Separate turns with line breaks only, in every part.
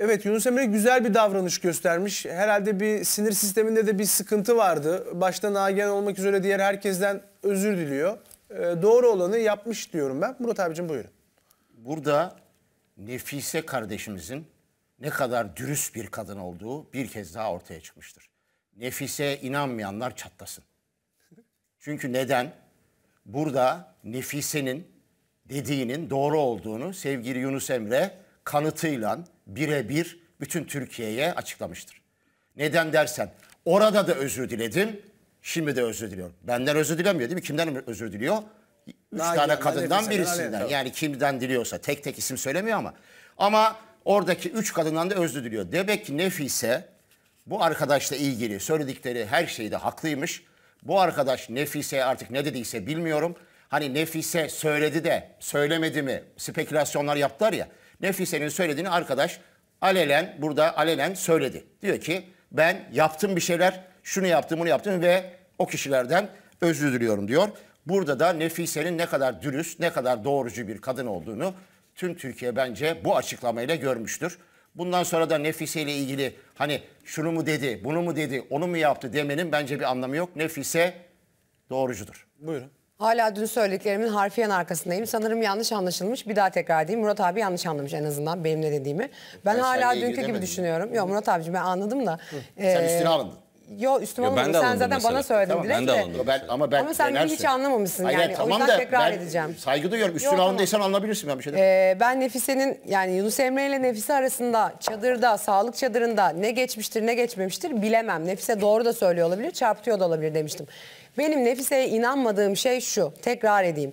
Evet Yunus Emre güzel bir davranış göstermiş. Herhalde bir sinir sisteminde de bir sıkıntı vardı. Başta Nagihan olmak üzere diğer herkesten özür diliyor. Ee, doğru olanı yapmış
diyorum ben. Murat abicim buyurun. Burada Nefise kardeşimizin ne kadar dürüst bir kadın olduğu bir kez daha ortaya çıkmıştır. Nefise inanmayanlar çatlasın. Çünkü neden? Burada Nefise'nin dediğinin doğru olduğunu sevgili Yunus Emre kanıtıyla birebir bütün Türkiye'ye açıklamıştır. Neden dersen orada da özür diledim, şimdi de özür diliyorum. Benden özür dilemiyor değil mi? Kimden özür diliyor? Üç Nagihan, tane kadından Nagihan, birisinden. Nagihan. Yani kimden diliyorsa tek tek isim söylemiyor ama. Ama oradaki üç kadından da özür diliyor. Demek ki Nefise bu arkadaşla ilgili söyledikleri her şeyde haklıymış. Bu arkadaş Nefise artık ne dediyse bilmiyorum. Hani Nefise söyledi de söylemedi mi spekülasyonlar yaptılar ya. Nefise'nin söylediğini arkadaş alelen burada alelen söyledi. Diyor ki ben yaptım bir şeyler, şunu yaptım, bunu yaptım ve o kişilerden özür diliyorum diyor. Burada da Nefise'nin ne kadar dürüst, ne kadar doğrucu bir kadın olduğunu tüm Türkiye bence bu açıklamayla görmüştür. Bundan sonra da Nefise ile ilgili hani şunu mu dedi, bunu mu dedi, onu mu yaptı demenin bence bir anlamı yok. Nefise doğrucudur. Buyurun.
Hala dün söylediklerimin harfiyen arkasındayım. Sanırım yanlış anlaşılmış. Bir daha tekrar edeyim. Murat abi yanlış anlamış en azından benim ne dediğimi. Ben, ben hala dünkü gibi düşünüyorum. Yok Murat abiciğim ben anladım da. Hı. Sen e, üstüne alındın. Yo üstüme Yo, alınmadım. Sen zaten mesela. bana söyledin tamam, ben de. Alındım.
Ben, ama ben ama sen beni hiç anlamamışsın Hayır, yani. Tamam o yüzden da, tekrar ben edeceğim. Saygı duyuyorum. Üstüne Yo, alındıysan tamam. anlayabilirsin ben bir şeyden.
Ee, ben Nefise'nin yani Yunus Emre ile Nefise arasında çadırda, sağlık çadırında ne geçmiştir ne geçmemiştir bilemem. Nefise doğru da söylüyor olabilir, çarpıtıyor da olabilir demiştim. Benim Nefise'ye inanmadığım şey şu. Tekrar edeyim.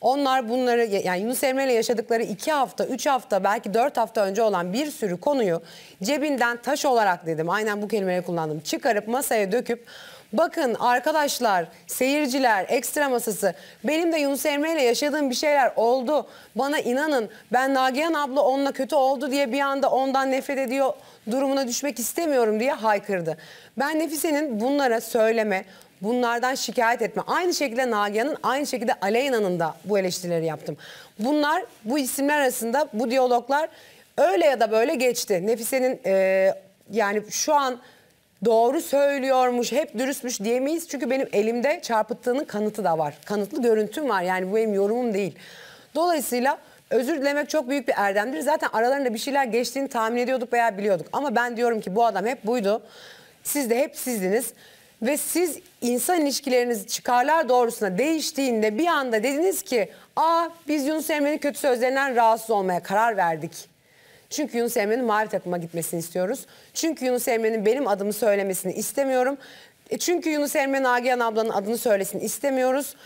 Onlar bunları yani Yunus Emre ile yaşadıkları iki hafta, üç hafta belki dört hafta önce olan bir sürü konuyu cebinden taş olarak dedim. Aynen bu kelimeyi kullandım. Çıkarıp masaya döküp Bakın arkadaşlar, seyirciler, ekstra masası benim de Yunus Emre ile yaşadığım bir şeyler oldu. Bana inanın ben Nagihan abla onunla kötü oldu diye bir anda ondan nefret ediyor durumuna düşmek istemiyorum diye haykırdı. Ben Nefise'nin bunlara söyleme, bunlardan şikayet etme. Aynı şekilde Nagihan'ın, aynı şekilde Aleyna'nın da bu eleştirileri yaptım. Bunlar, bu isimler arasında bu diyaloglar öyle ya da böyle geçti. Nefise'nin e, yani şu an doğru söylüyormuş, hep dürüstmüş diyemeyiz. Çünkü benim elimde çarpıttığının kanıtı da var. Kanıtlı görüntüm var. Yani bu benim yorumum değil. Dolayısıyla özür dilemek çok büyük bir erdemdir. Zaten aralarında bir şeyler geçtiğini tahmin ediyorduk veya biliyorduk. Ama ben diyorum ki bu adam hep buydu. Siz de hep sizdiniz ve siz insan ilişkileriniz çıkarlar doğrusuna değiştiğinde bir anda dediniz ki aa biz Yunus Emre'nin kötü sözlerinden rahatsız olmaya karar verdik. Çünkü Yunus Emre'nin mavi takıma gitmesini istiyoruz. Çünkü Yunus Emre'nin benim adımı söylemesini istemiyorum. E çünkü Yunus Emre Nagihan ablanın adını söylesin istemiyoruz.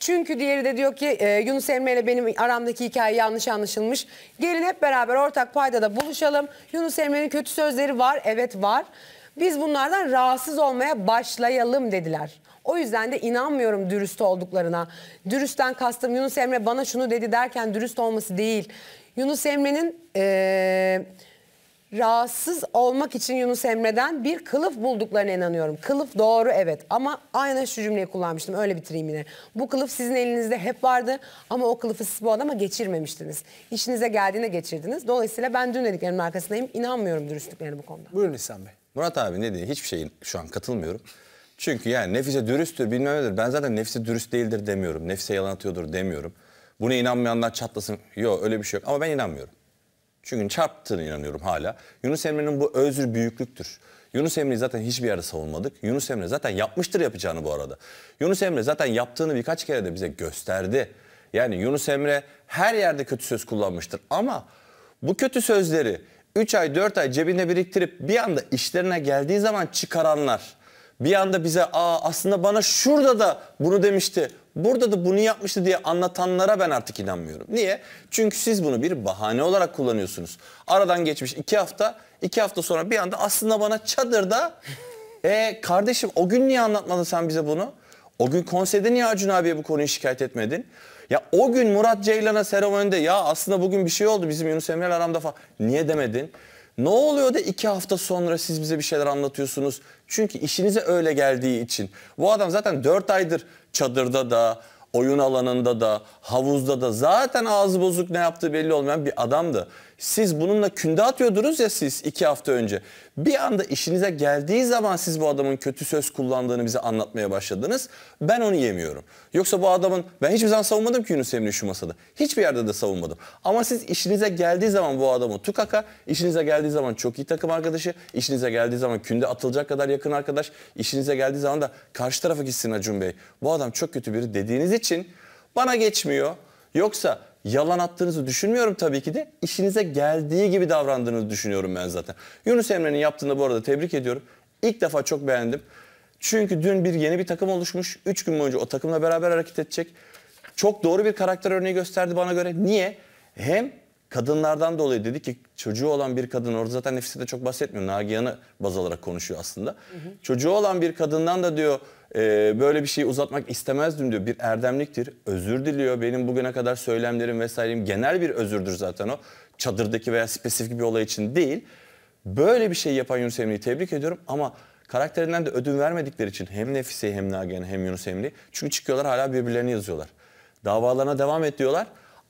Çünkü diğeri de diyor ki e, Yunus Emre ile benim aramdaki hikaye yanlış anlaşılmış. Gelin hep beraber ortak paydada buluşalım. Yunus Emre'nin kötü sözleri var. Evet var. Biz bunlardan rahatsız olmaya başlayalım dediler. O yüzden de inanmıyorum dürüst olduklarına. Dürüstten kastım Yunus Emre bana şunu dedi derken dürüst olması değil. Yunus Emre'nin ee, rahatsız olmak için Yunus Emre'den bir kılıf bulduklarına inanıyorum. Kılıf doğru evet ama aynen şu cümleyi kullanmıştım öyle bitireyim yine. Bu kılıf sizin elinizde hep vardı ama o kılıfı siz bu adama geçirmemiştiniz. İşinize geldiğine geçirdiniz. Dolayısıyla ben dün dediklerimin arkasındayım. İnanmıyorum dürüstlüklerine bu konuda. Buyurun İhsan
Bey.
Murat abi ne diye hiçbir şeyin şu an katılmıyorum. Çünkü yani nefise dürüsttür bilmem nedir. Ben zaten nefise dürüst değildir demiyorum. Nefise yalan atıyordur demiyorum. Buna inanmayanlar çatlasın. Yok öyle bir şey yok ama ben inanmıyorum. Çünkü çarptığına inanıyorum hala. Yunus Emre'nin bu özür büyüklüktür. Yunus Emre'yi zaten hiçbir yerde savunmadık. Yunus Emre zaten yapmıştır yapacağını bu arada. Yunus Emre zaten yaptığını birkaç kere de bize gösterdi. Yani Yunus Emre her yerde kötü söz kullanmıştır ama bu kötü sözleri 3 ay 4 ay cebinde biriktirip bir anda işlerine geldiği zaman çıkaranlar bir anda bize aa aslında bana şurada da bunu demişti burada da bunu yapmıştı diye anlatanlara ben artık inanmıyorum. Niye? Çünkü siz bunu bir bahane olarak kullanıyorsunuz. Aradan geçmiş 2 hafta 2 hafta sonra bir anda aslında bana çadırda e kardeşim o gün niye anlatmadın sen bize bunu? O gün konserde niye Acun abiye bu konuyu şikayet etmedin? Ya o gün Murat Ceylan'a Serov ya aslında bugün bir şey oldu bizim Yunus Emre'yle aramda falan. Niye demedin? Ne oluyor da iki hafta sonra siz bize bir şeyler anlatıyorsunuz? Çünkü işinize öyle geldiği için. Bu adam zaten dört aydır çadırda da, oyun alanında da, havuzda da zaten ağzı bozuk ne yaptığı belli olmayan bir adamdı. Siz bununla künde atıyordunuz ya siz iki hafta önce. Bir anda işinize geldiği zaman siz bu adamın kötü söz kullandığını bize anlatmaya başladınız. Ben onu yemiyorum. Yoksa bu adamın ben hiçbir zaman savunmadım ki Yunus Emre'yi şu masada. Hiçbir yerde de savunmadım. Ama siz işinize geldiği zaman bu adamı tukaka, işinize geldiği zaman çok iyi takım arkadaşı, işinize geldiği zaman künde atılacak kadar yakın arkadaş, işinize geldiği zaman da karşı tarafa gitsin Acun Bey. Bu adam çok kötü biri dediğiniz için bana geçmiyor. Yoksa yalan attığınızı düşünmüyorum tabii ki de. İşinize geldiği gibi davrandığınızı düşünüyorum ben zaten. Yunus Emre'nin yaptığını bu arada tebrik ediyorum. İlk defa çok beğendim. Çünkü dün bir yeni bir takım oluşmuş. Üç gün boyunca o takımla beraber hareket edecek. Çok doğru bir karakter örneği gösterdi bana göre. Niye? Hem Kadınlardan dolayı dedi ki çocuğu olan bir kadın orada zaten nefise de çok bahsetmiyor. Nagihan'ı baz alarak konuşuyor aslında. Hı hı. Çocuğu olan bir kadından da diyor e, böyle bir şeyi uzatmak istemezdim diyor. Bir erdemliktir. Özür diliyor. Benim bugüne kadar söylemlerim vesaireyim genel bir özürdür zaten o. Çadırdaki veya spesifik bir olay için değil. Böyle bir şey yapan Yunus Emre'yi tebrik ediyorum ama karakterinden de ödün vermedikleri için hem Nefise'yi hem Nagihan'ı hem Yunus Emre'yi çünkü çıkıyorlar hala birbirlerini yazıyorlar. Davalarına devam et diyorlar.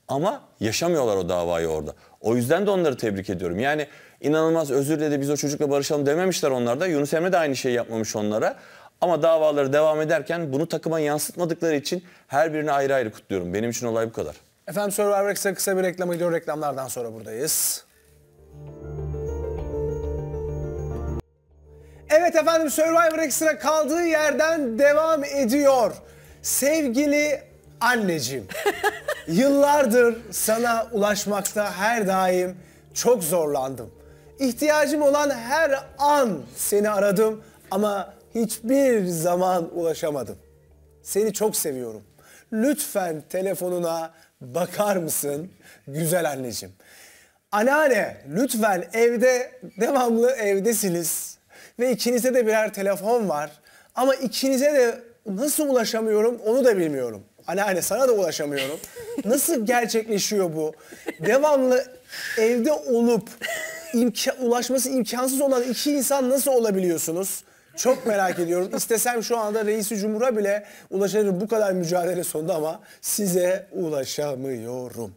Ama yaşamıyorlar o davayı orada. O yüzden de onları tebrik ediyorum. Yani inanılmaz özür dedi biz o çocukla barışalım dememişler onlarda. Yunus Emre de aynı şeyi yapmamış onlara. Ama davaları devam ederken bunu takıma yansıtmadıkları için her birini ayrı ayrı kutluyorum. Benim için olay bu kadar.
Efendim Survivor X'e kısa bir reklam gidiyor. Reklamlardan sonra buradayız. Evet efendim Survivor Extra kaldığı yerden devam ediyor. Sevgili Anneciğim, yıllardır sana ulaşmakta her daim çok zorlandım. İhtiyacım olan her an seni aradım ama hiçbir zaman ulaşamadım. Seni çok seviyorum. Lütfen telefonuna bakar mısın güzel anneciğim? Anneanne lütfen evde devamlı evdesiniz ve ikinize de birer telefon var ama ikinize de nasıl ulaşamıyorum onu da bilmiyorum. Anneanne sana da ulaşamıyorum. Nasıl gerçekleşiyor bu? Devamlı evde olup imka ulaşması imkansız olan iki insan nasıl olabiliyorsunuz? Çok merak ediyorum. İstesem şu anda reisi cumhura bile ulaşabilirim bu kadar mücadele sonunda ama size ulaşamıyorum.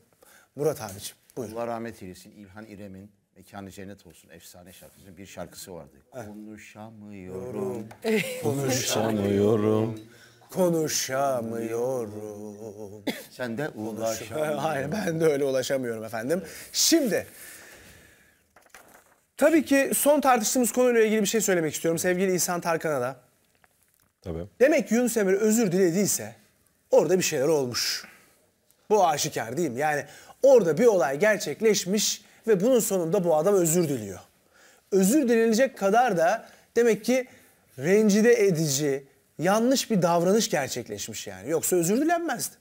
Murat abiciğim buyurun. Allah rahmet eylesin İlhan İrem'in Mekanı cennet olsun efsane şarkısının bir şarkısı vardı. Konuşamıyorum.
Konuşamıyorum
konuşamıyorum. Sen de ulaşamıyorum.
Hayır ben de öyle ulaşamıyorum efendim. Şimdi tabii ki son tartıştığımız konuyla ilgili bir şey söylemek istiyorum sevgili İhsan Tarkan'a da. Tabii. Demek Yunus Emre özür dilediyse orada bir şeyler olmuş. Bu aşikar değil mi? Yani orada bir olay gerçekleşmiş ve bunun sonunda bu adam özür diliyor. Özür dilenecek kadar da demek ki rencide edici, yanlış bir davranış gerçekleşmiş yani. Yoksa özür dilenmezdi.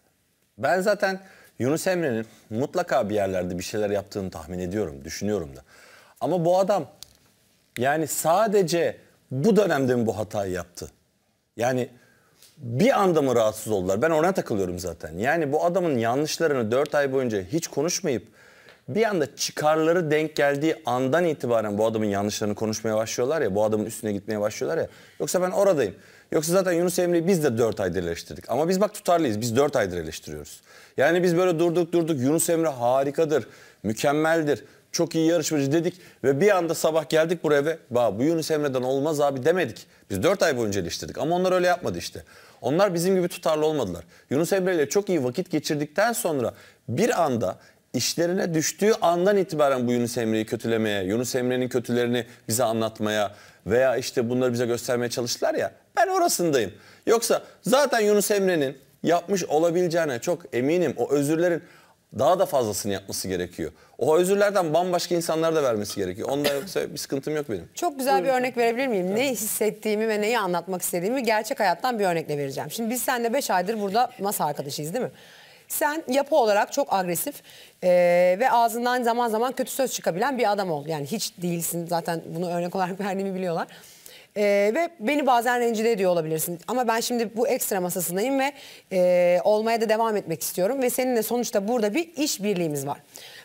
Ben zaten Yunus
Emre'nin mutlaka bir yerlerde bir şeyler yaptığını tahmin ediyorum, düşünüyorum da. Ama bu adam yani sadece bu dönemde mi bu hatayı yaptı? Yani bir anda mı rahatsız oldular? Ben ona takılıyorum zaten. Yani bu adamın yanlışlarını 4 ay boyunca hiç konuşmayıp bir anda çıkarları denk geldiği andan itibaren bu adamın yanlışlarını konuşmaya başlıyorlar ya, bu adamın üstüne gitmeye başlıyorlar ya. Yoksa ben oradayım. Yoksa zaten Yunus Emre'yi biz de 4 aydır eleştirdik. Ama biz bak tutarlıyız. Biz 4 aydır eleştiriyoruz. Yani biz böyle durduk durduk Yunus Emre harikadır, mükemmeldir, çok iyi yarışmacı dedik ve bir anda sabah geldik buraya ve bu Yunus Emre'den olmaz abi demedik. Biz 4 ay boyunca eleştirdik ama onlar öyle yapmadı işte. Onlar bizim gibi tutarlı olmadılar. Yunus Emre ile çok iyi vakit geçirdikten sonra bir anda işlerine düştüğü andan itibaren bu Yunus Emre'yi kötülemeye, Yunus Emre'nin kötülerini bize anlatmaya veya işte bunları bize göstermeye çalıştılar ya. Ben orasındayım. Yoksa zaten Yunus Emre'nin yapmış olabileceğine çok eminim. O özürlerin daha da fazlasını yapması gerekiyor. O özürlerden bambaşka insanlara da vermesi gerekiyor. Onda yoksa bir sıkıntım yok benim.
Çok güzel Buyurun. bir örnek verebilir miyim? Ne hissettiğimi ve neyi anlatmak istediğimi gerçek hayattan bir örnekle vereceğim. Şimdi biz seninle 5 aydır burada masa arkadaşıyız değil mi? Sen yapı olarak çok agresif e, ve ağzından zaman zaman kötü söz çıkabilen bir adam ol. Yani hiç değilsin zaten bunu örnek olarak verdiğimi biliyorlar. E, ve beni bazen rencide ediyor olabilirsin. Ama ben şimdi bu ekstra masasındayım ve e, olmaya da devam etmek istiyorum. Ve seninle sonuçta burada bir iş birliğimiz var.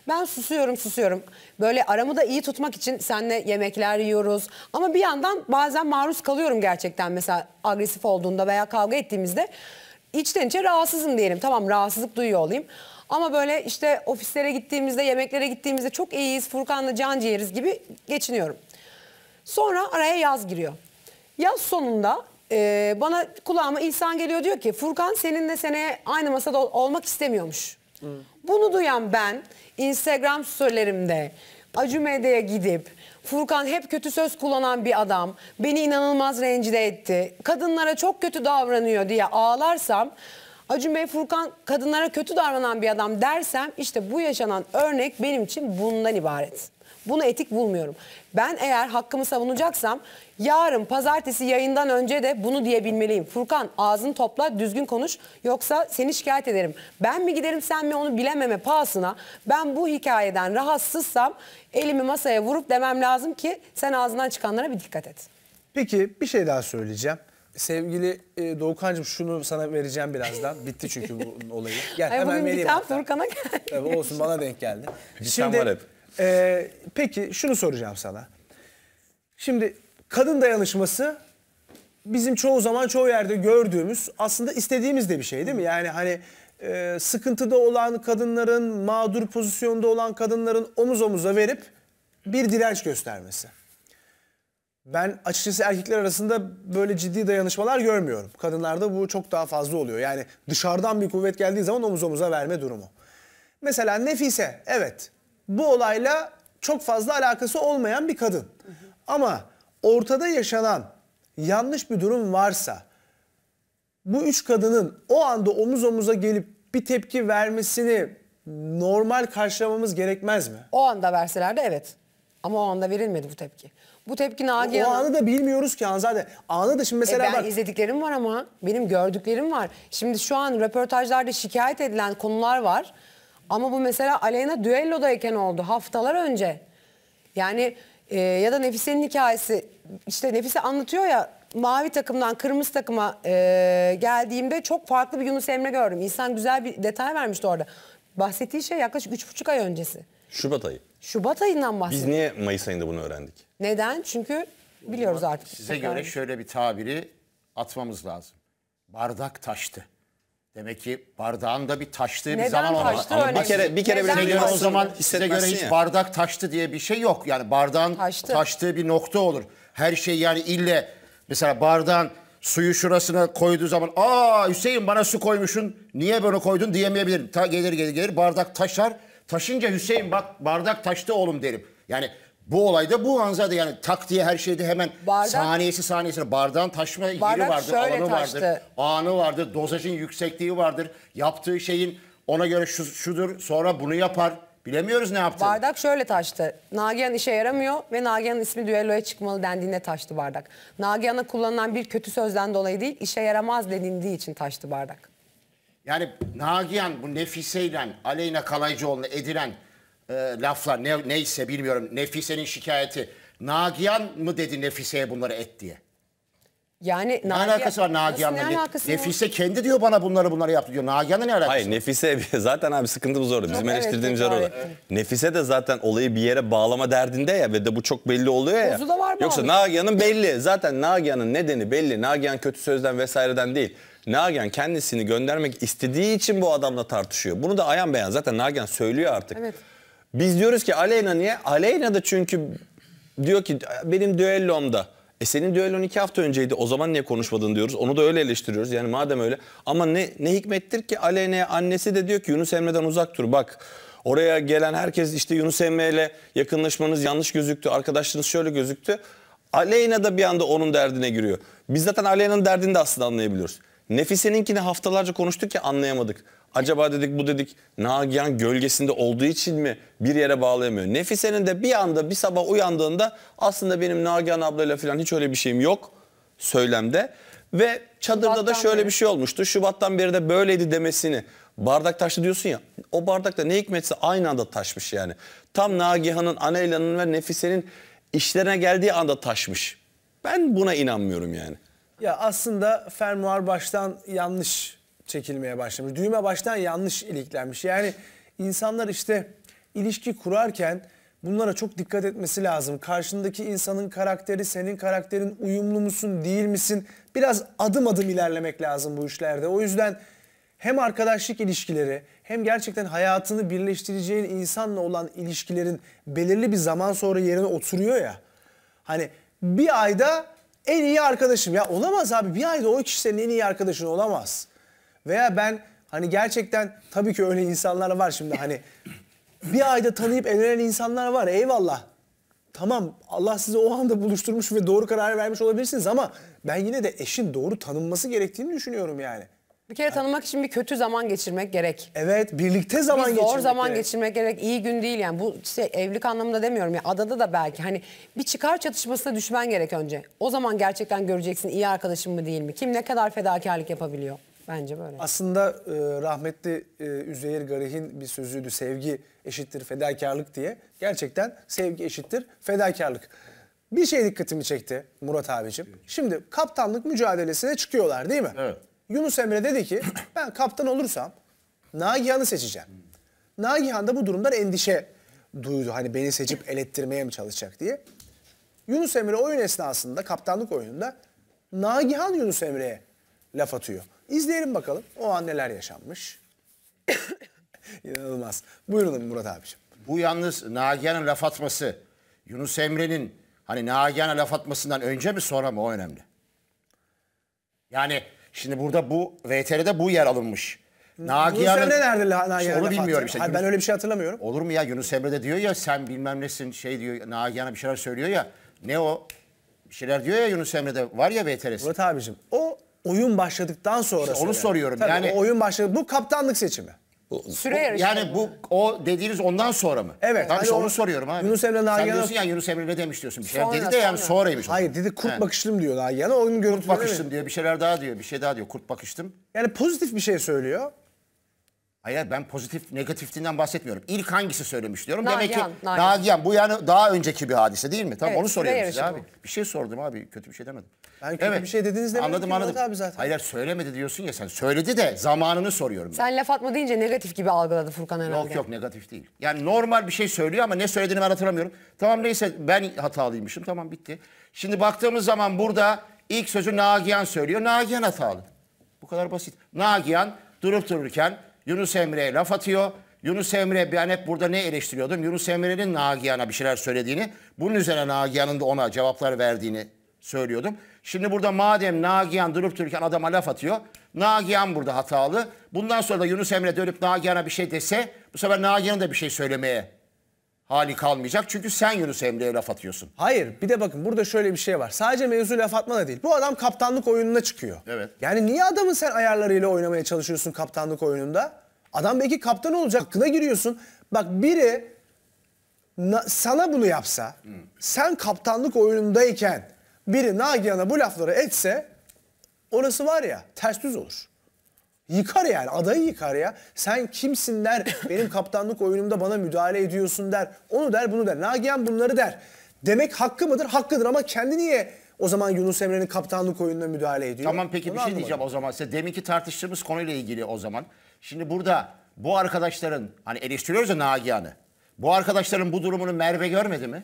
Ben susuyorum susuyorum. Böyle aramı da iyi tutmak için seninle yemekler yiyoruz. Ama bir yandan bazen maruz kalıyorum gerçekten mesela agresif olduğunda veya kavga ettiğimizde. içten içe rahatsızım diyelim. Tamam rahatsızlık duyuyor olayım. Ama böyle işte ofislere gittiğimizde, yemeklere gittiğimizde çok iyiyiz, Furkan'la can ciğeriz gibi geçiniyorum. Sonra araya yaz giriyor. Yaz sonunda e, bana kulağıma insan geliyor diyor ki Furkan seninle seneye aynı masada ol olmak istemiyormuş. Hı. Bunu duyan ben Instagram storylerimde Acı Medya'ya gidip Furkan hep kötü söz kullanan bir adam beni inanılmaz rencide etti. Kadınlara çok kötü davranıyor diye ağlarsam Acun Bey Furkan kadınlara kötü davranan bir adam dersem işte bu yaşanan örnek benim için bundan ibaret. Bunu etik bulmuyorum. Ben eğer hakkımı savunacaksam yarın pazartesi yayından önce de bunu diyebilmeliyim. Furkan ağzını topla düzgün konuş yoksa seni şikayet ederim. Ben mi giderim sen mi onu bilememe pahasına ben bu hikayeden rahatsızsam elimi masaya vurup demem lazım ki sen ağzından çıkanlara bir dikkat et.
Peki bir şey daha söyleyeceğim. Sevgili e, Doğukan'cığım şunu sana vereceğim birazdan. Bitti çünkü bu olayı. Gel Ay, hemen vereyim. Ay
bugün Furkan'a geldi. Evet olsun
bana denk geldi. Cidden Şimdi, var hep. Ee, peki şunu soracağım sana. Şimdi kadın dayanışması bizim çoğu zaman çoğu yerde gördüğümüz aslında istediğimiz de bir şey değil mi? Yani hani e, sıkıntıda olan kadınların, mağdur pozisyonda olan kadınların omuz omuza verip bir direnç göstermesi. Ben açıkçası erkekler arasında böyle ciddi dayanışmalar görmüyorum. Kadınlarda bu çok daha fazla oluyor. Yani dışarıdan bir kuvvet geldiği zaman omuz omuza verme durumu. Mesela Nefise, evet bu olayla çok fazla alakası olmayan bir kadın. Ama ortada yaşanan yanlış bir durum varsa bu üç kadının o anda omuz omuza gelip bir tepki vermesini normal karşılamamız gerekmez mi?
O anda verseler de evet. Ama o anda verilmedi bu tepki. Bu tepki Nagihan... O anı da bilmiyoruz ki Hanzade. Anı da şimdi mesela e ben bak... izlediklerim var ama. Benim gördüklerim var. Şimdi şu an röportajlarda şikayet edilen konular var. Ama bu mesela Aleyna düellodayken oldu haftalar önce. Yani e, ya da Nefise'nin hikayesi işte Nefise anlatıyor ya mavi takımdan kırmızı takıma e, geldiğimde çok farklı bir Yunus Emre gördüm. İnsan güzel bir detay vermişti orada. Bahsettiği şey yaklaşık 3,5 ay öncesi. Şubat ayı. Şubat ayından bahsediyor. Biz
niye Mayıs ayında bunu öğrendik?
Neden? Çünkü biliyoruz artık. Size göre
şöyle bir tabiri atmamız lazım. Bardak taştı. Demek ki bardağın da bir taştığı Neden bir zaman olmaz. taştı Ama bir kere bir kere o zaman size göre hiç ya. bardak taştı diye bir şey yok. Yani bardağın Taştı. taştığı bir nokta olur. Her şey yani ille mesela bardağın suyu şurasına koyduğu zaman aa Hüseyin bana su koymuşsun niye bunu koydun diyemeyebilirim. Ta gelir gelir gelir bardak taşar. Taşınca Hüseyin bak bardak taştı oğlum derim. Yani bu olayda bu manzarada yani tak diye her şeyde hemen bardak, saniyesi saniyesine bardağın taşma yeri vardır, alanı taştı. vardır, anı vardır, dozajın yüksekliği vardır. Yaptığı şeyin ona göre şu, şudur sonra bunu yapar. Bilemiyoruz ne yaptı. Bardak şöyle taştı.
Nagihan işe yaramıyor ve Nagihan'ın ismi düelloya çıkmalı dendiğinde taştı bardak. Nagihan'a kullanılan bir kötü sözden dolayı değil, işe yaramaz denildiği için taştı bardak.
Yani Nagihan bu Nefise ile Aleyna Kalaycıoğlu'na edilen e, ee, laflar ne, neyse bilmiyorum Nefise'nin şikayeti. Nagihan mı dedi Nefise'ye bunları et diye? Yani Ne Nagihan- alakası var Nagihan'la? Ne Ne- var? Nefise kendi diyor bana bunları bunları yaptı diyor. Nagihan'la ne alakası Hayır
var? Nefise zaten abi sıkıntımız orada. Bizim evet, eleştirdiğimiz yer tekrar orada. Nefise de zaten olayı bir yere bağlama derdinde ya ve de bu çok belli oluyor ya. da var Yoksa bağlı. Nagihan'ın belli. Zaten Nagihan'ın nedeni belli. Nagihan kötü sözden vesaireden değil. Nagihan kendisini göndermek istediği için bu adamla tartışıyor. Bunu da ayan beyan. Zaten Nagihan söylüyor artık. Evet. Biz diyoruz ki Aleyna niye? Aleyna da çünkü diyor ki benim düellomda. E senin düellon iki hafta önceydi o zaman niye konuşmadın diyoruz. Onu da öyle eleştiriyoruz yani madem öyle. Ama ne, ne hikmettir ki Aleyna'ya annesi de diyor ki Yunus Emre'den uzak dur bak. Oraya gelen herkes işte Yunus Emre ile yakınlaşmanız yanlış gözüktü. arkadaşlarınız şöyle gözüktü. Aleyna da bir anda onun derdine giriyor. Biz zaten Aleyna'nın derdini de aslında anlayabiliyoruz. Nefise'ninkini haftalarca konuştuk ki anlayamadık. Acaba dedik bu dedik Nagihan gölgesinde olduğu için mi bir yere bağlayamıyor? Nefise'nin de bir anda bir sabah uyandığında aslında benim Nagihan ablayla falan hiç öyle bir şeyim yok söylemde. Ve çadırda Şubat'tan da şöyle beri. bir şey olmuştu. Şubat'tan beri de böyleydi demesini. Bardak taştı diyorsun ya. O bardakta ne hikmetse aynı anda taşmış yani. Tam Nagihan'ın, Aneyla'nın ve Nefise'nin işlerine geldiği anda taşmış. Ben buna inanmıyorum yani.
Ya aslında fermuar baştan yanlış çekilmeye başlamış. Düğme baştan yanlış iliklenmiş. Yani insanlar işte ilişki kurarken bunlara çok dikkat etmesi lazım. Karşındaki insanın karakteri, senin karakterin uyumlu musun, değil misin? Biraz adım adım ilerlemek lazım bu işlerde. O yüzden hem arkadaşlık ilişkileri hem gerçekten hayatını birleştireceğin insanla olan ilişkilerin belirli bir zaman sonra yerine oturuyor ya. Hani bir ayda en iyi arkadaşım. Ya olamaz abi bir ayda o kişi senin en iyi arkadaşın olamaz. Veya ben hani gerçekten tabii ki öyle insanlar var şimdi hani bir ayda tanıyıp evlenen insanlar var eyvallah. Tamam Allah sizi o anda buluşturmuş ve doğru karar vermiş olabilirsiniz ama ben yine de eşin doğru tanınması gerektiğini
düşünüyorum yani. Bir kere tanımak için bir kötü zaman geçirmek gerek. Evet, birlikte zaman bir zor geçirmek. Zor zaman gerek. geçirmek gerek. İyi gün değil yani. Bu işte evlilik anlamında demiyorum ya. Adada da belki hani bir çıkar çatışmasına düşmen gerek önce. O zaman gerçekten göreceksin iyi arkadaşım mı değil mi? Kim ne kadar fedakarlık yapabiliyor? Bence böyle.
Aslında e, rahmetli e, Üzeyir Garih'in bir sözüydü. Sevgi eşittir fedakarlık diye. Gerçekten sevgi eşittir fedakarlık. Bir şey dikkatimi çekti Murat abicim. Şimdi kaptanlık mücadelesine çıkıyorlar değil mi? Evet. Yunus Emre dedi ki ben kaptan olursam Nagihan'ı seçeceğim. Nagihan da bu durumdan endişe duydu. Hani beni seçip elettirmeye mi çalışacak diye. Yunus Emre oyun esnasında kaptanlık oyununda Nagihan Yunus Emre'ye
laf atıyor. İzleyelim bakalım o an neler yaşanmış. İnanılmaz. Buyurun Murat abiciğim. Bu yalnız Nagihan'ın laf atması. Yunus Emre'nin hani Nagihan'a laf atmasından önce mi sonra mı o önemli. Yani şimdi burada bu VTR'de bu yer alınmış. Nagihan'ın... Yunus Emre nerede Nagihan'a Onu bilmiyorum işte. Hayır, ben öyle bir şey hatırlamıyorum. Olur mu ya Yunus Emre'de diyor ya sen bilmem nesin şey diyor Nagihan'a bir şeyler söylüyor ya. Ne o? Bir şeyler diyor ya Yunus Emre'de var ya VTR'si. Murat abicim o oyun başladıktan sonra işte Onu soruyorum. Tabii yani
oyun başladı. Bu kaptanlık
seçimi. Bu, Süre yarışı. Yani bu
o dediğiniz ondan sonra mı? Evet. Tamam hani onu soruyorum abi. Yunus Emre Nagihan'a... Sen diyorsun ya
Yunus Emre ne demiş diyorsun bir şeyler. Sonra, dedi de yani sonraymış. Hayır dedi kurt yani.
bakışlım diyor Nagihan'a. Oyunun görüntüsü Kurt bakışlım
diyor bir şeyler daha diyor. Bir şey daha diyor kurt bakıştım. Yani pozitif bir şey söylüyor. Hayır ben pozitif negatifliğinden bahsetmiyorum. İlk hangisi söylemiş diyorum. Nagihan, Demek ki Nagihan. bu yani daha önceki bir hadise değil mi? Tamam evet, onu soruyorum size abi. Bu. Bir şey sordum abi kötü bir şey demedim. Ben kötü evet. bir şey dediniz demedim. Anladım anladım. Abi zaten. Hayır söylemedi diyorsun ya sen. Söyledi de zamanını soruyorum. Ben.
Sen laf atma deyince negatif gibi algıladı Furkan herhalde. Yok yok
negatif değil. Yani normal bir şey söylüyor ama ne söylediğini ben hatırlamıyorum. Tamam neyse ben hatalıymışım tamam bitti. Şimdi baktığımız zaman burada ilk sözü Nagihan söylüyor. Nagihan hatalı. Bu kadar basit. Nagihan durup dururken Yunus Emre'ye laf atıyor. Yunus Emre ben hep burada ne eleştiriyordum? Yunus Emre'nin Nagihan'a bir şeyler söylediğini, bunun üzerine Nagihan'ın da ona cevaplar verdiğini söylüyordum. Şimdi burada madem Nagihan durup dururken adama laf atıyor. Nagihan burada hatalı. Bundan sonra da Yunus Emre dönüp Nagihan'a bir şey dese bu sefer Nagihan'ın da bir şey söylemeye hali kalmayacak. Çünkü sen Yunus Emre'ye laf atıyorsun. Hayır
bir de bakın burada şöyle bir şey var. Sadece mevzu laf atma da değil. Bu adam kaptanlık oyununa çıkıyor. Evet. Yani niye adamın sen ayarlarıyla oynamaya çalışıyorsun kaptanlık oyununda? Adam belki kaptan olacak. Hakkına giriyorsun. Bak biri sana bunu yapsa, sen kaptanlık oyunundayken biri Nagihan'a bu lafları etse orası var ya ters düz olur. Yıkar yani adayı yıkar ya. Sen kimsin der benim kaptanlık oyunumda bana müdahale ediyorsun der. Onu der bunu der. Nagihan bunları der. Demek hakkı mıdır? Hakkıdır ama kendi niye o zaman Yunus Emre'nin kaptanlık oyununa müdahale ediyor? Tamam peki Onu bir şey anlamadım. diyeceğim
o zaman size. Deminki tartıştığımız konuyla ilgili o zaman. Şimdi burada bu arkadaşların hani eleştiriyoruz ya Nagihan'ı. Bu arkadaşların bu durumunu Merve görmedi mi?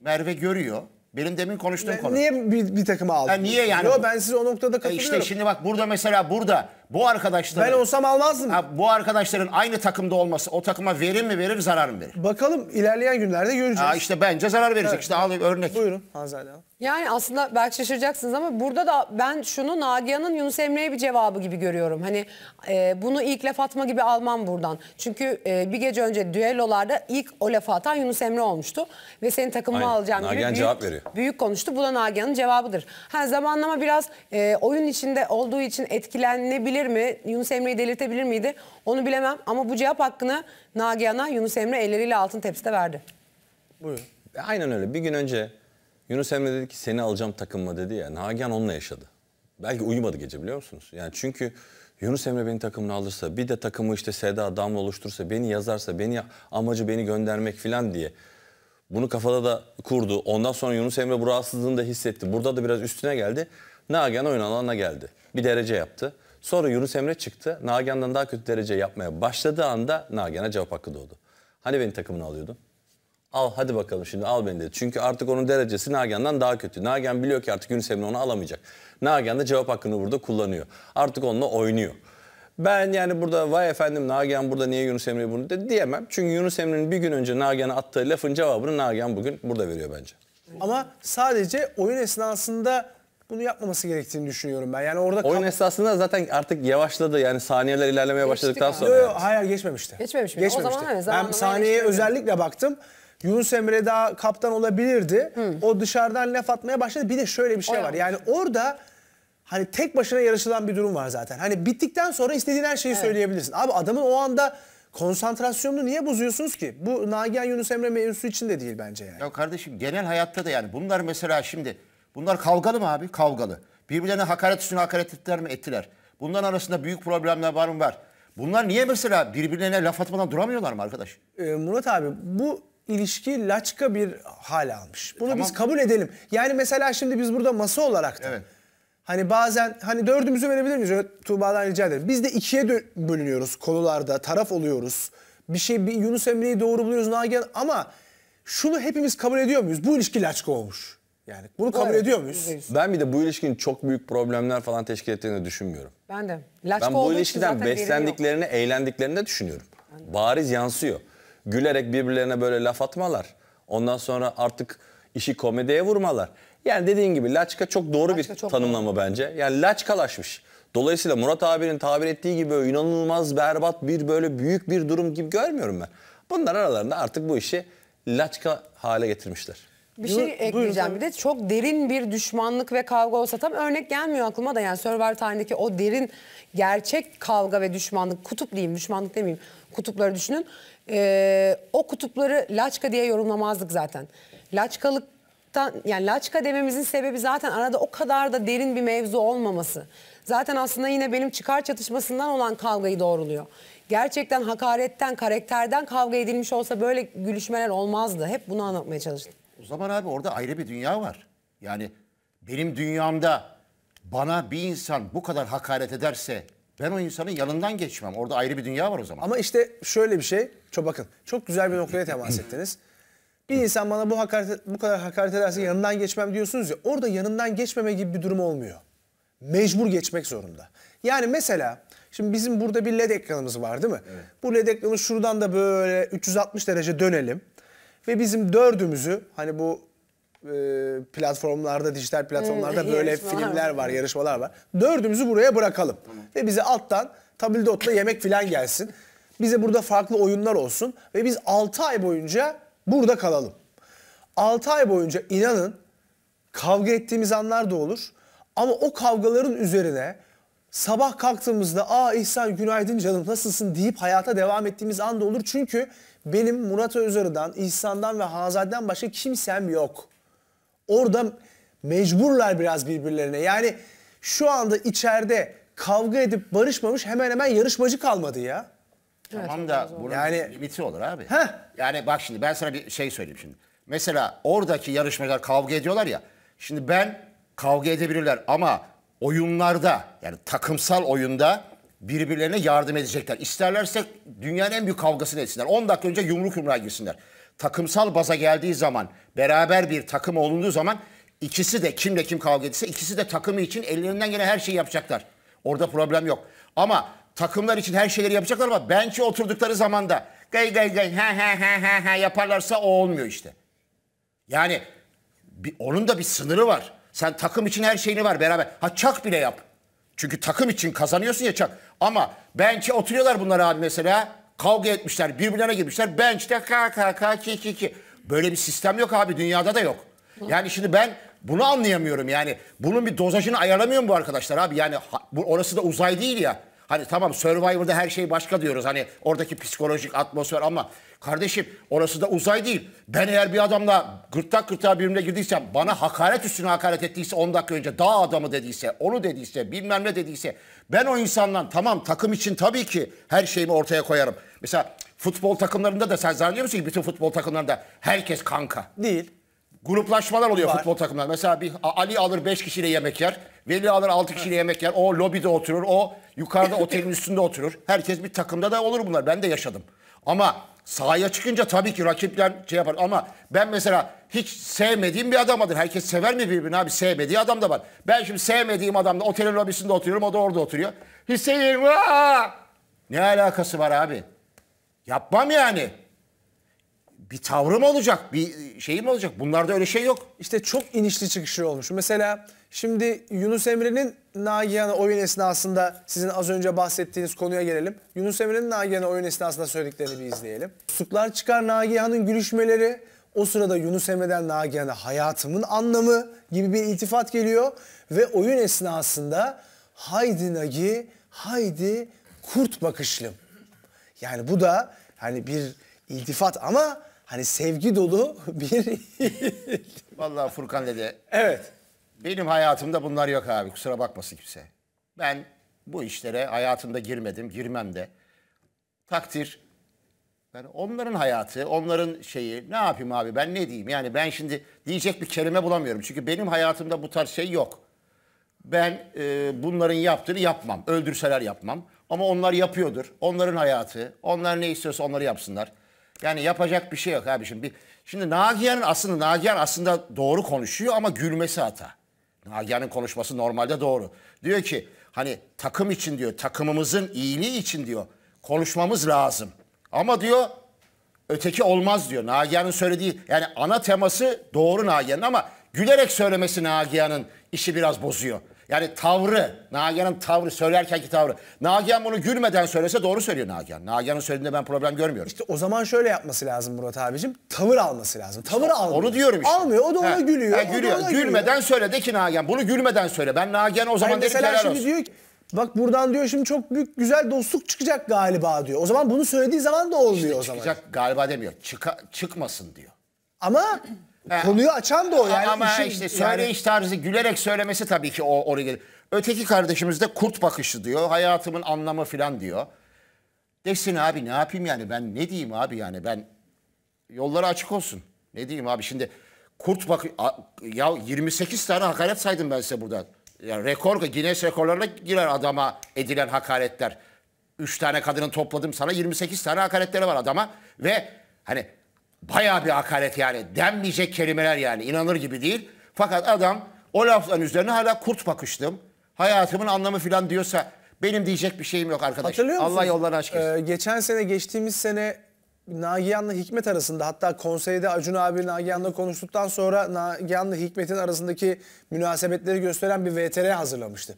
Merve görüyor. Benim demin konuştuğum Ne- konu. Niye bir, bir takıma aldın? Yani niye yani? Yo, ben size o noktada E katılıyorum. şimdi bak burada mesela burada bu arkadaşların... Ben olsam almazdım. Ha, bu arkadaşların aynı takımda olması o takıma verim mi verir zarar mı verir? Bakalım ilerleyen günlerde göreceğiz. Ha, işte bence zarar verecek. Evet. İşte al örnek. Buyurun Hazal
Yani aslında belki şaşıracaksınız ama burada da ben şunu Nagihan'ın Yunus Emre'ye bir cevabı gibi görüyorum. Hani e, bunu ilk laf atma gibi almam buradan. Çünkü e, bir gece önce düellolarda ilk o lafı atan Yunus Emre olmuştu. Ve senin takımını alacağım Nagihan gibi büyük, veriyor. büyük konuştu. Bu da Nagihan'ın cevabıdır. Ha, zamanlama biraz e, oyun içinde olduğu için etkilenebilir delirtebilir mi? Yunus Emre'yi delirtebilir miydi? Onu bilemem ama bu cevap hakkını Nagihan'a Yunus Emre elleriyle altın tepside verdi.
Buyurun.
E, aynen öyle. Bir gün önce Yunus Emre dedi ki seni alacağım takımma dedi ya. Nagihan onunla yaşadı. Belki uyumadı gece biliyor musunuz? Yani çünkü Yunus Emre beni takımına alırsa, bir de takımı işte Seda, Damla oluştursa, beni yazarsa, beni amacı beni göndermek falan diye. Bunu kafada da kurdu. Ondan sonra Yunus Emre bu rahatsızlığını da hissetti. Burada da biraz üstüne geldi. Nagihan oyun alanına geldi. Bir derece yaptı. Sonra Yunus Emre çıktı. Nagihan'dan daha kötü derece yapmaya başladığı anda Nagihan'a cevap hakkı doğdu. Hani beni takımına alıyordun? Al hadi bakalım şimdi al beni dedi. Çünkü artık onun derecesi Nagihan'dan daha kötü. Nagihan biliyor ki artık Yunus Emre onu alamayacak. Nagihan da cevap hakkını burada kullanıyor. Artık onunla oynuyor. Ben yani burada vay efendim Nagihan burada niye Yunus Emre bunu dedi diyemem. Çünkü Yunus Emre'nin bir gün önce Nagihan'a attığı lafın cevabını Nagihan bugün burada veriyor bence.
Ama sadece oyun esnasında bunu yapmaması gerektiğini düşünüyorum ben. Yani orada oyun
esasında zaten artık yavaşladı. Yani saniyeler ilerlemeye Geçti başladıktan galiba. sonra. Yok yani.
hayır geçmemişti. Geçmemiş mi? O zaman Geçmemişti. Hani ben zamanlamayla saniyeye geçmemiş. özellikle baktım. Yunus Emre daha kaptan olabilirdi. Hmm. O dışarıdan laf atmaya başladı. Bir de şöyle bir şey O var. Yani orada hani tek başına yarışılan bir durum var zaten. Hani bittikten sonra istediğin her şeyi söyleyebilirsin. Abi adamın o anda
konsantrasyonunu niye bozuyorsunuz ki? Bu Nagihan Yunus Emre mevzusu için de değil bence yani. Ya kardeşim genel hayatta da yani bunlar mesela şimdi Bunlar kavgalı mı abi? Kavgalı. Birbirlerine hakaret üstüne hakaret ettiler mi? Ettiler. Bunların arasında büyük problemler var mı? Var. Bunlar niye mesela birbirlerine laf atmadan duramıyorlar mı arkadaş?
Ee, Murat abi bu ilişki laçka bir hal almış. Bunu tamam. biz kabul edelim. Yani mesela şimdi biz burada masa olarak da evet. hani bazen hani dördümüzü verebilir miyiz? Evet, Tuğba'dan rica ederim. Biz de ikiye bölünüyoruz konularda, taraf oluyoruz. Bir şey bir Yunus Emre'yi doğru buluyoruz Nagihan ama şunu hepimiz kabul ediyor muyuz? Bu ilişki laçka olmuş. Yani bunu kabul evet, ediyor muyuz?
Ben bir de bu ilişkinin çok büyük problemler falan teşkil ettiğini düşünmüyorum.
Ben de. Laçka ben bu ilişkiden beslendiklerini,
eğlendiklerini de düşünüyorum. de. Bariz yansıyor. Gülerek birbirlerine böyle laf atmalar. Ondan sonra artık işi komediye vurmalar. Yani dediğin gibi Laçka çok doğru Laçka bir çok tanımlama doğru. bence. Yani Laçkalaşmış. Dolayısıyla Murat abinin tabir ettiği gibi inanılmaz berbat bir böyle büyük bir durum gibi görmüyorum ben. Bunlar aralarında artık bu işi laçka hale getirmişler. Bir şey
ekleyeceğim buyurun. bir de çok derin bir düşmanlık ve kavga olsa tam örnek gelmiyor aklıma da yani Survivor tarihindeki o derin gerçek kavga ve düşmanlık kutup diyeyim düşmanlık demeyeyim kutupları düşünün. Ee, o kutupları laçka diye yorumlamazdık zaten. Laçkalıktan yani laçka dememizin sebebi zaten arada o kadar da derin bir mevzu olmaması. Zaten aslında yine benim çıkar çatışmasından olan kavgayı doğruluyor. Gerçekten hakaretten, karakterden
kavga edilmiş
olsa böyle gülüşmeler olmazdı. Hep bunu anlatmaya çalıştım.
O zaman abi orada ayrı bir dünya var. Yani benim dünyamda bana bir insan bu kadar hakaret ederse ben o insanın yanından geçmem. Orada ayrı bir dünya var o zaman. Ama işte şöyle bir
şey. Çok bakın. Çok güzel bir noktaya temas ettiniz. Bir insan bana bu hakaret bu kadar hakaret ederse yanından geçmem diyorsunuz ya. Orada yanından geçmeme gibi bir durum olmuyor. Mecbur geçmek zorunda. Yani mesela şimdi bizim burada bir led ekranımız var değil mi? Evet. Bu led ekranı şuradan da böyle 360 derece dönelim. Ve bizim dördümüzü hani bu e, platformlarda, dijital platformlarda evet, böyle filmler var, yarışmalar var. Dördümüzü buraya bırakalım. Tamam. Ve bize alttan tabildotla yemek filan gelsin. Bize burada farklı oyunlar olsun. Ve biz 6 ay boyunca burada kalalım. 6 ay boyunca inanın kavga ettiğimiz anlar da olur. Ama o kavgaların üzerine sabah kalktığımızda aa İhsan günaydın canım nasılsın deyip hayata devam ettiğimiz an da olur. Çünkü benim Murat Özarı'dan, İhsan'dan ve Hazad'dan başka kimsem yok. Orada mecburlar biraz birbirlerine. Yani şu anda içeride kavga edip barışmamış hemen hemen yarışmacı kalmadı ya.
Tamam evet, da bunun yani, limiti olur abi. Heh. Yani bak şimdi ben sana bir şey söyleyeyim şimdi. Mesela oradaki yarışmacılar kavga ediyorlar ya. Şimdi ben kavga edebilirler ama oyunlarda yani takımsal oyunda birbirlerine yardım edecekler. İsterlerse dünyanın en büyük kavgasını etsinler. 10 dakika önce yumruk yumruğa girsinler. Takımsal baza geldiği zaman, beraber bir takım olunduğu zaman ikisi de kimle kim kavga edilse ikisi de takımı için ellerinden gelen her şeyi yapacaklar. Orada problem yok. Ama takımlar için her şeyleri yapacaklar ama bench'e oturdukları zaman da gay gay gay ha ha ha ha ha yaparlarsa o olmuyor işte. Yani bir, onun da bir sınırı var. Sen takım için her şeyini var beraber. Ha çak bile yap. Çünkü takım için kazanıyorsun ya çak. Ama bench'e oturuyorlar bunlar abi mesela. Kavga etmişler, birbirlerine girmişler. Bench'te ka ka ka ki ki ki. Böyle bir sistem yok abi dünyada da yok. Yani şimdi ben bunu anlayamıyorum yani. Bunun bir dozajını ayarlamıyor mu bu arkadaşlar abi? Yani bu, orası da uzay değil ya. Hani tamam Survivor'da her şey başka diyoruz. Hani oradaki psikolojik atmosfer ama Kardeşim orası da uzay değil. Ben eğer bir adamla gırtlak gırtlağa birbirine girdiysem, bana hakaret üstüne hakaret ettiyse 10 dakika önce dağ adamı dediyse, onu dediyse, bilmem ne dediyse ben o insandan tamam takım için tabii ki her şeyimi ortaya koyarım. Mesela futbol takımlarında da sen zannediyor musun ki bütün futbol takımlarında herkes kanka? Değil. Gruplaşmalar oluyor Var. futbol takımlarında. Mesela bir Ali alır 5 kişiyle yemek yer. Veli alır 6 kişiyle yemek yer. O lobide oturur. O yukarıda otelin üstünde oturur. Herkes bir takımda da olur bunlar. Ben de yaşadım. Ama Sahaya çıkınca tabii ki rakipler şey yapar ama ben mesela hiç sevmediğim bir adamadır. Herkes sever mi birbirini abi? Sevmediği adam da var. Ben şimdi sevmediğim adamla otelin lobisinde oturuyorum o da orada oturuyor. Hüseyin aa! Ne alakası var abi? Yapmam yani bir tavrım olacak, bir şeyim olacak. Bunlarda öyle şey yok.
İşte çok inişli çıkışlı olmuş. Mesela Şimdi Yunus Emre'nin Nagihan'a oyun esnasında sizin az önce bahsettiğiniz konuya gelelim. Yunus Emre'nin Nagihan'a oyun esnasında söylediklerini bir izleyelim. Suklar çıkar Nagihan'ın gülüşmeleri. O sırada Yunus Emre'den Nagihan'a hayatımın anlamı gibi bir iltifat geliyor. Ve oyun esnasında haydi Nagi, haydi kurt bakışlım. Yani bu da hani bir iltifat ama hani sevgi dolu bir...
Vallahi Furkan dedi. Evet. Benim hayatımda bunlar yok abi kusura bakmasın kimse. Ben bu işlere hayatımda girmedim, girmem de. Takdir. Yani onların hayatı, onların şeyi ne yapayım abi ben ne diyeyim? Yani ben şimdi diyecek bir kelime bulamıyorum. Çünkü benim hayatımda bu tarz şey yok. Ben e, bunların yaptığını yapmam. Öldürseler yapmam. Ama onlar yapıyordur. Onların hayatı. Onlar ne istiyorsa onları yapsınlar. Yani yapacak bir şey yok abi şimdi. Bir, şimdi Nagihan'ın aslında Nagihan aslında doğru konuşuyor ama gülmesi hata. Nagihan'ın konuşması normalde doğru. Diyor ki hani takım için diyor takımımızın iyiliği için diyor konuşmamız lazım. Ama diyor öteki olmaz diyor. Nagihan'ın söylediği yani ana teması doğru Nagihan'ın ama gülerek söylemesi Nagihan'ın işi biraz bozuyor. Yani tavrı, Nagihan'ın tavrı, söylerkenki tavrı. Nagihan bunu gülmeden söylese doğru söylüyor Nagihan. Nagihan'ın söylediğinde ben problem görmüyorum. İşte
o zaman şöyle yapması lazım Murat abicim. Tavır alması lazım. Tavır işte almıyor. Onu diyorum işte. Almıyor. O da ona He. gülüyor. He, gülüyor. da ona gülmeden
gülüyor. söyle de ki Nagihan. Bunu gülmeden söyle. Ben Nagihan o zaman hani dedim helal olsun. Diyor
ki, Bak buradan diyor şimdi çok büyük güzel dostluk çıkacak galiba diyor. O zaman bunu söylediği zaman da olmuyor işte o zaman.
Çıkacak galiba demiyor. Çıka, çıkmasın diyor. Ama
Konuyu açan da o yani. Ama işin, işte söyleyiş yani...
tarzı gülerek söylemesi tabii ki o oraya gelir. Öteki kardeşimiz de kurt bakışı diyor. Hayatımın anlamı falan diyor. Desin abi ne yapayım yani ben ne diyeyim abi yani ben yolları açık olsun. Ne diyeyim abi şimdi kurt bak ya 28 tane hakaret saydım ben size burada. Yani rekor Guinness rekorlarına girer adama edilen hakaretler. 3 tane kadının topladım sana 28 tane hakaretleri var adama ve hani Baya bir hakaret yani. Denmeyecek kelimeler yani. inanır gibi değil. Fakat adam o lafların üzerine hala kurt bakıştım. Hayatımın anlamı falan diyorsa benim diyecek bir şeyim yok arkadaş. Hatırlıyor musun? Allah yollarını aşk etsin.
Ee, geçen sene
geçtiğimiz sene
Nagihan'la Hikmet arasında hatta konseyde Acun abi Nagihan'la konuştuktan sonra Nagihan'la Hikmet'in arasındaki münasebetleri gösteren bir VTR hazırlamıştı.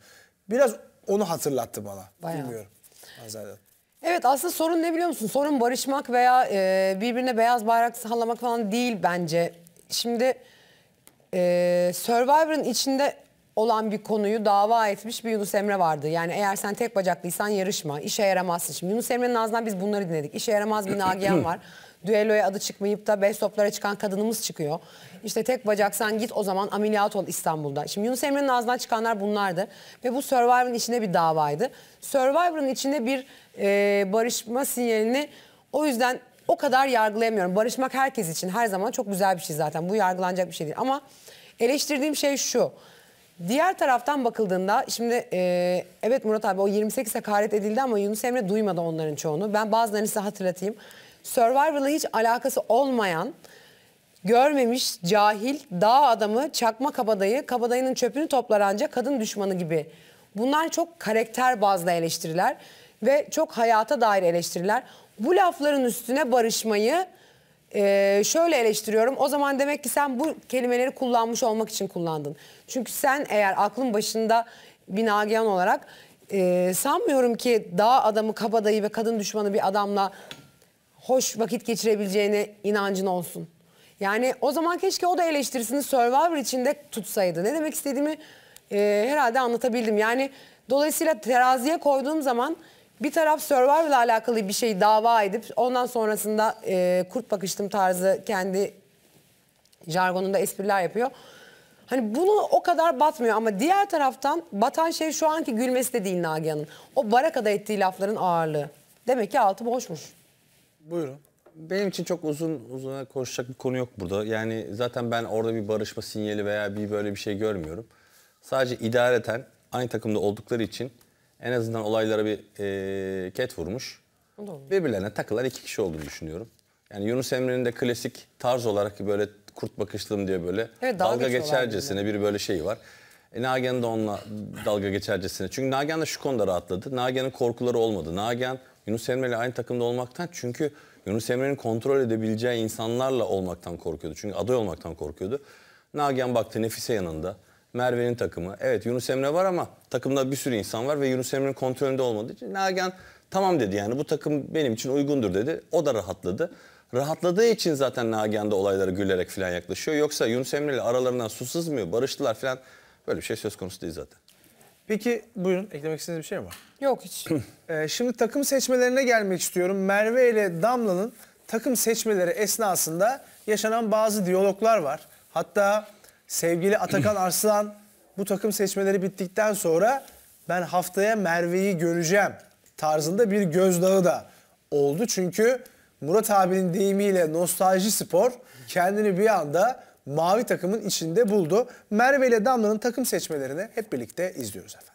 Biraz onu hatırlattı bana. Bayağı. Bilmiyorum. Azerbaycan.
Evet aslında sorun ne biliyor musun? Sorun barışmak veya e, birbirine beyaz bayrak sallamak falan değil bence. Şimdi e, Survivor'ın içinde olan bir konuyu dava etmiş bir Yunus Emre vardı. Yani eğer sen tek bacaklıysan yarışma, işe yaramazsın. Şimdi Yunus Emre'nin ağzından biz bunları dinledik. İşe yaramaz bir Nagihan var. Düelloya adı çıkmayıp da bestoplara çıkan kadınımız çıkıyor. İşte tek bacaksan git o zaman ameliyat ol İstanbul'da. Şimdi Yunus Emre'nin ağzından çıkanlar bunlardı. Ve bu Survivor'ın içinde bir davaydı. Survivor'ın içinde bir e, barışma sinyalini o yüzden o kadar yargılayamıyorum. Barışmak herkes için her zaman çok güzel bir şey zaten. Bu yargılanacak bir şey değil. Ama eleştirdiğim şey şu. Diğer taraftan bakıldığında şimdi e, evet Murat abi o 28 hakaret edildi ama Yunus Emre duymadı onların çoğunu. Ben bazılarını size hatırlatayım. Survivor'la hiç alakası olmayan, görmemiş, cahil, dağ adamı, çakma kabadayı, kabadayının çöpünü toplar ancak kadın düşmanı gibi. Bunlar çok karakter bazlı eleştiriler ve çok hayata dair eleştiriler. Bu lafların üstüne barışmayı e, şöyle eleştiriyorum. O zaman demek ki sen bu kelimeleri kullanmış olmak için kullandın. Çünkü sen eğer aklın başında bir nagihan olarak e, sanmıyorum ki dağ adamı, kabadayı ve kadın düşmanı bir adamla hoş vakit geçirebileceğine inancın olsun. Yani o zaman keşke o da eleştirisini Survivor içinde tutsaydı. Ne demek istediğimi e, herhalde anlatabildim. Yani dolayısıyla teraziye koyduğum zaman bir taraf Survivor'la alakalı bir şey dava edip ondan sonrasında e, kurt bakıştım tarzı kendi jargonunda espriler yapıyor. Hani bunu o kadar batmıyor ama diğer taraftan batan şey şu anki gülmesi de değil Nagihan'ın. O barakada ettiği lafların ağırlığı. Demek ki altı boşmuş. Buyurun.
Benim için çok uzun uzuna konuşacak bir konu yok burada. Yani zaten ben orada bir barışma sinyali veya bir böyle bir şey görmüyorum. Sadece idareten aynı takımda oldukları için en azından olaylara bir e, ket vurmuş. Doğru. Birbirlerine takılan iki kişi olduğunu düşünüyorum. Yani Yunus Emre'nin de klasik tarz olarak böyle kurt bakışlım diye böyle evet, dalga, dalga geçercesine bir böyle şey var. E, Nagihan da onunla dalga geçercesine. Çünkü Nagen de şu konuda rahatladı. Nagen'in korkuları olmadı. Nagen Yunus Emre ile aynı takımda olmaktan çünkü Yunus Emre'nin kontrol edebileceği insanlarla olmaktan korkuyordu. Çünkü aday olmaktan korkuyordu. Nagihan baktı Nefise yanında. Merve'nin takımı. Evet Yunus Emre var ama takımda bir sürü insan var ve Yunus Emre'nin kontrolünde olmadığı için Nagihan tamam dedi yani bu takım benim için uygundur dedi. O da rahatladı. Rahatladığı için zaten Nagihan da olaylara gülerek falan yaklaşıyor. Yoksa Yunus Emre ile aralarından susuz sızmıyor, barıştılar falan böyle bir şey söz konusu değil zaten.
Peki buyurun eklemek istediğiniz bir şey mi var? Yok hiç. ee, şimdi takım seçmelerine gelmek istiyorum. Merve ile Damla'nın takım seçmeleri esnasında yaşanan bazı diyaloglar var. Hatta sevgili Atakan Arslan bu takım seçmeleri bittikten sonra ben haftaya Merve'yi göreceğim tarzında bir gözdağı da oldu. Çünkü Murat abinin deyimiyle nostalji spor kendini bir anda mavi takımın içinde buldu. Merve ile Damla'nın takım seçmelerini hep birlikte izliyoruz efendim.